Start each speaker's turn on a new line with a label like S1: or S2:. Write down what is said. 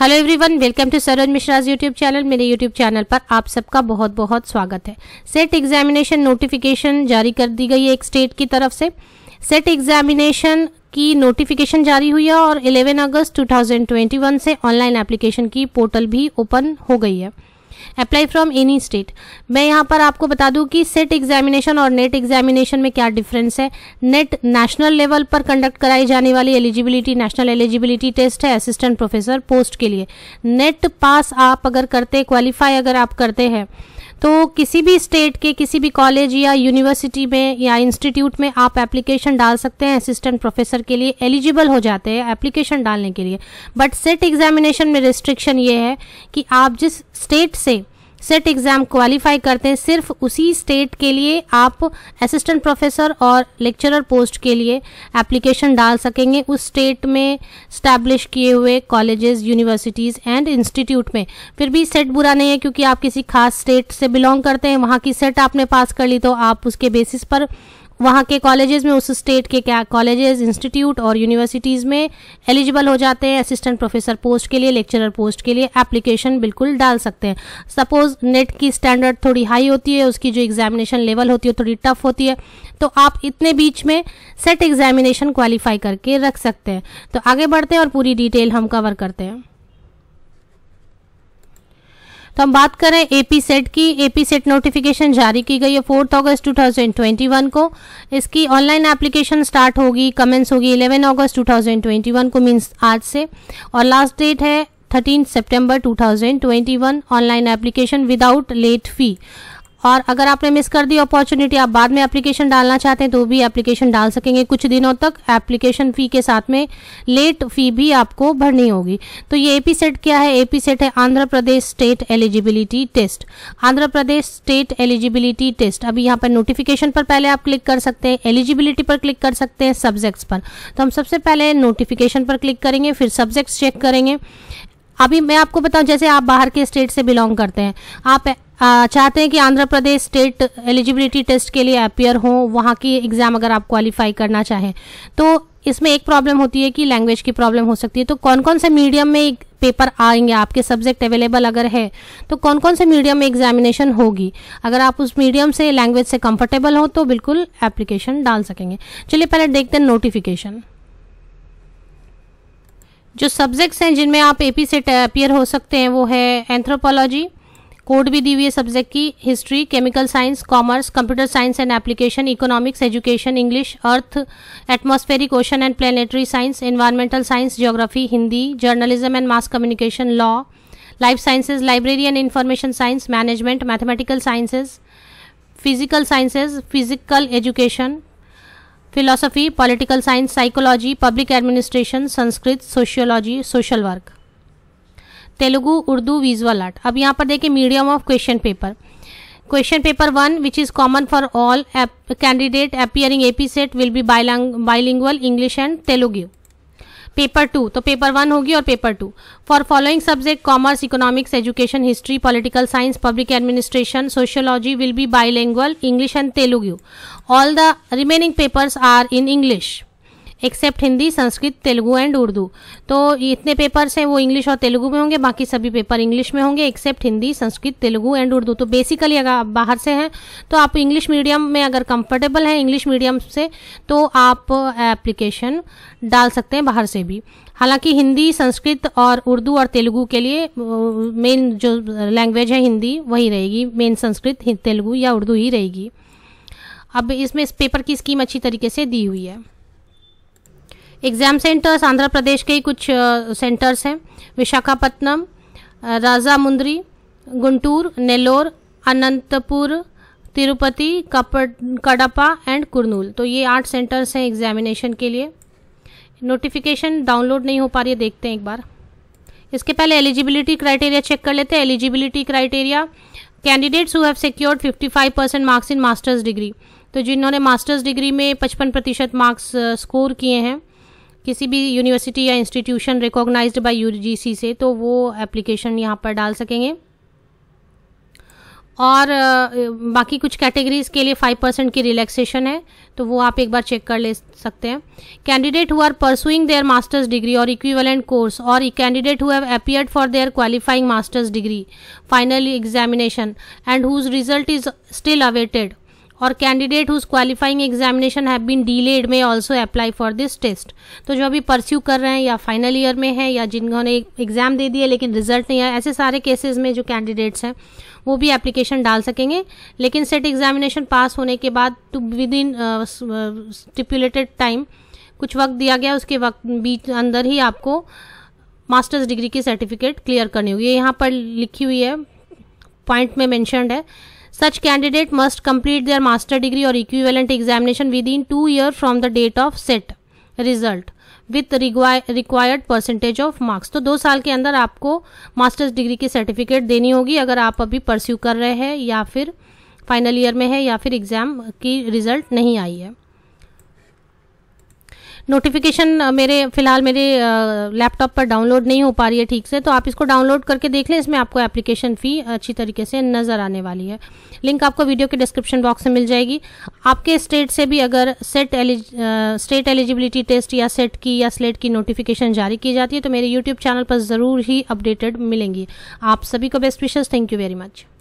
S1: hello everyone welcome to Saroj Mishra's YouTube channel मेरे YouTube channel पर आप सबका बहुत बहुत स्वागत है सेट एग्जामिनेशन नोटिफिकेशन जारी कर दी गई है एक स्टेट की तरफ से सेट एग्जामिनेशन की नोटिफिकेशन जारी हुई है और 11 अगस्त 2021 से ऑनलाइन एप्लीकेशन की पोर्टल भी ओपन हो गई है अप्लाई फ्रॉम एनी स्टेट मैं यहाँ पर आपको बता दूँ कि सेट एग्जामिनेशन और नेट एग्जामिनेशन में क्या डिफरेंस है नेट नेशनल लेवल पर कंडक्ट कराई जाने वाली एलिजिबिलिटी नेशनल एलिजिबिलिटी टेस्ट है असिस्टेंट प्रोफेसर पोस्ट के लिए नेट पास आप अगर करते क्वालिफाई अगर आप करते हैं तो किसी भी स्टेट के किसी भी कॉलेज या यूनिवर्सिटी में या इंस्टीट्यूट में आप एप्लीकेशन डाल सकते हैं असिस्टेंट प्रोफेसर के लिए एलिजिबल हो जाते हैं एप्लीकेशन डालने के लिए बट सेट एग्जामिनेशन में रिस्ट्रिक्शन ये है कि आप जिस स्टेट से सेट एग्ज़ाम क्वालिफाई करते हैं सिर्फ उसी स्टेट के लिए आप असिस्टेंट प्रोफेसर और लेक्चरर पोस्ट के लिए एप्लीकेशन डाल सकेंगे उस स्टेट में स्टैब्लिश किए हुए कॉलेजेस यूनिवर्सिटीज़ एंड इंस्टीट्यूट में फिर भी सेट बुरा नहीं है क्योंकि आप किसी खास स्टेट से बिलोंग करते हैं वहाँ की सेट आपने पास कर ली तो आप उसके बेसिस पर वहाँ के कॉलेजेस में उस स्टेट के क्या कॉलेजेस इंस्टीट्यूट और यूनिवर्सिटीज़ में एलिजिबल हो जाते हैं असिस्टेंट प्रोफेसर पोस्ट के लिए लेक्चरर पोस्ट के लिए एप्लीकेशन बिल्कुल डाल सकते हैं सपोज नेट की स्टैंडर्ड थोड़ी हाई होती है उसकी जो एग्जामिनेशन लेवल होती है थोड़ी टफ होती है तो आप इतने बीच में सेट एग्जामिनेशन क्वालिफाई करके रख सकते हैं तो आगे बढ़ते हैं और पूरी डिटेल हम कवर करते हैं तो हम बात करें एपी सेट की एपी सेट नोटिफिकेशन जारी की गई है फोर्थ अगस्त 2021 को इसकी ऑनलाइन एप्लीकेशन स्टार्ट होगी कमेंस होगी 11 अगस्त 2021 को मीन्स आज से और लास्ट डेट है थर्टीन सितंबर 2021 online application without late fee और अगर आपने मिस कर दी अपॉर्चुनिटी आप बाद में एप्लीकेशन डालना चाहते हैं तो भी एप्लीकेशन डाल सकेंगे कुछ दिनों तक एप्लीकेशन फ़ी के साथ में लेट फ़ी भी आपको भरनी होगी तो ये एपी सेट क्या है एपी सेट है Andhra Pradesh state eligibility test Andhra Pradesh state eligibility test अभी यहाँ पर नोटिफिकेशन पर पहले आप क्लिक कर सकते हैं एलिजिबिलिटी पर क्लिक कर सकते हैं सब्जेक्ट्स पर तो हम सबसे पहले नोटिफिकेशन पर क्लिक करेंगे फिर सब्जेक्ट्स चेक करेंगे अभी मैं आपको बताऊं जैसे आप बाहर के स्टेट से बिलोंग करते हैं आप चाहते हैं कि Andhra Pradesh state eligibility test के लिए अपियर हो वहाँ की एग्ज़ाम अगर आप क्वालिफाई करना चाहें तो इसमें एक प्रॉब्लम होती है कि लैंग्वेज की प्रॉब्लम हो सकती है तो कौन कौन से मीडियम में पेपर आएंगे आपके सब्जेक्ट अवेलेबल अगर है तो कौन कौन से मीडियम में एग्जामिनेशन होगी अगर आप उस मीडियम से लैंग्वेज से कंफर्टेबल हो तो बिल्कुल एप्लीकेशन डाल सकेंगे चलिए पहले देखते हैं नोटिफिकेशन जो सब्जेक्ट्स हैं जिनमें आप एपी से अपियर हो सकते हैं वो है एंथ्रोपोलॉजी कोड भी दी हुई है सब्जेक्ट की history chemical science commerce computer science and application economics education English earth atmospheric ocean and planetary science environmental science geography Hindi journalism and mass communication law life sciences library and information science management mathematical sciences physical sciences physical education philosophy political science psychology public administration Sanskrit sociology social work Telugu Urdu visual art अब यहाँ पर देखिए medium of question paper question paper one which is common for all candidate appearing A P SET will be bilingual English and Telugu paper two तो paper one होगी और paper two for following subject commerce economics education history political science public administration sociology will be bilingual English and Telugu all the remaining papers are in English except Hindi Sanskrit Telugu and Urdu तो इतने papers हैं वो English और तेलुगू में होंगे बाकी सभी पेपर इंग्लिश में होंगे एक्सेप्ट हिंदी संस्कृत तेलुगू एंड उर्दू तो बेसिकली अगर आप बाहर से हैं तो आप इंग्लिश मीडियम में अगर कंफर्टेबल हैं इंग्लिश मीडियम से तो आप एप्लीकेशन डाल सकते हैं बाहर से भी हालांकि हिंदी संस्कृत और उर्दू और तेलुगू के लिए मेन जो लैंग्वेज है हिंदी वही रहेगी मेन संस्कृत तेलुगू या उर्दू ही रहेगी अब इसमें इस पेपर की स्कीम अच्छी तरीके से दी हुई है एग्ज़ाम सेंटर्स आंध्र प्रदेश के ही कुछ सेंटर्स हैं विशाखापट्टनम राजामुंद्री गुंटूर नेल्लोर अनंतपुर तिरुपति कडपा एंड कुरनूल तो ये आठ सेंटर्स हैं एग्जामिनेशन के लिए नोटिफिकेशन डाउनलोड नहीं हो पा रही है देखते हैं एक बार इसके पहले एलिजिबिलिटी क्राइटेरिया चेक कर लेते हैं eligibility criteria candidates who have secured 55 percent marks in masters degree तो जिन्होंने मास्टर्स डिग्री में 55 प्रतिशत मार्क्स स्कोर किए हैं किसी भी यूनिवर्सिटी या इंस्टीट्यूशन रिकॉग्नाइज्ड बाय यूजीसी से तो वो एप्लीकेशन यहाँ पर डाल सकेंगे और बाकी कुछ कैटेगरीज के लिए फाइव परसेंट की रिलैक्सेशन है तो वो आप एक बार चेक कर ले सकते हैं candidate who are pursuing their masters degree और इक्विवेलेंट कोर्स और candidate who have appeared for their qualifying masters degree final examination and whose result is still awaited और candidate whose qualifying examination have been delayed may also apply for this test तो जो अभी pursue कर रहे हैं या final year में है या जिन्होंने एग्जाम दे दिए लेकिन रिजल्ट नहीं आया ऐसे सारे केसेज में जो कैंडिडेट्स हैं वो भी एप्लीकेशन डाल सकेंगे लेकिन सेट एग्जामिनेशन पास होने के बाद to within stipulated time कुछ वक्त दिया गया उसके वक्त बीच अंदर ही आपको मास्टर्स डिग्री की सर्टिफिकेट क्लियर करनी होगी यहाँ पर लिखी हुई है पॉइंट में मैंशनड है such candidate must complete their master degree और equivalent examination within two year from the date of SET result with required percentage of marks तो दो साल के अंदर आपको मास्टर्स डिग्री की सर्टिफिकेट देनी होगी अगर आप अभी परस्यू कर रहे हैं या फिर फाइनल ईयर में है या फिर एग्जाम की रिजल्ट नहीं आई है नोटिफिकेशन uh, मेरे फ़िलहाल मेरे लैपटॉप uh, पर डाउनलोड नहीं हो पा रही है ठीक से तो आप इसको डाउनलोड करके देख लें इसमें आपको एप्लीकेशन फ़ी uh, अच्छी तरीके से नज़र आने वाली है लिंक आपको वीडियो के डिस्क्रिप्शन बॉक्स में मिल जाएगी आपके स्टेट से भी अगर सेट एलिज स्टेट एलिजिबिलिटी टेस्ट या सेट की या स्लेट की नोटिफिकेशन जारी की जाती है तो मेरे यूट्यूब चैनल पर ज़रूर ही अपडेटेड मिलेंगी आप सभी को बेस्ट विशेष थैंक यू वेरी मच